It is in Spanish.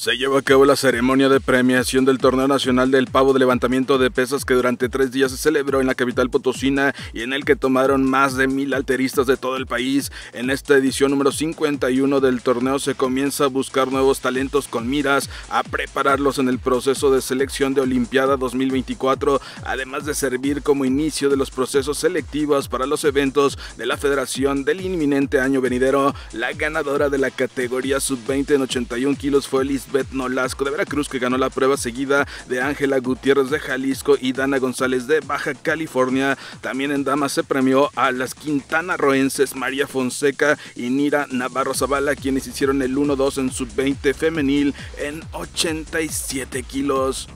Se llevó a cabo la ceremonia de premiación del Torneo Nacional del Pavo de Levantamiento de Pesas que durante tres días se celebró en la capital potosina y en el que tomaron más de mil alteristas de todo el país. En esta edición número 51 del torneo se comienza a buscar nuevos talentos con miras a prepararlos en el proceso de selección de Olimpiada 2024, además de servir como inicio de los procesos selectivos para los eventos de la Federación del inminente año venidero. La ganadora de la categoría sub-20 en 81 kilos fue Liz Lisbeth Nolasco de Veracruz, que ganó la prueba seguida de Ángela Gutiérrez de Jalisco y Dana González de Baja California. También en damas se premió a las Quintana Roenses María Fonseca y Nira Navarro Zavala, quienes hicieron el 1-2 en sub-20 femenil en 87 kilos.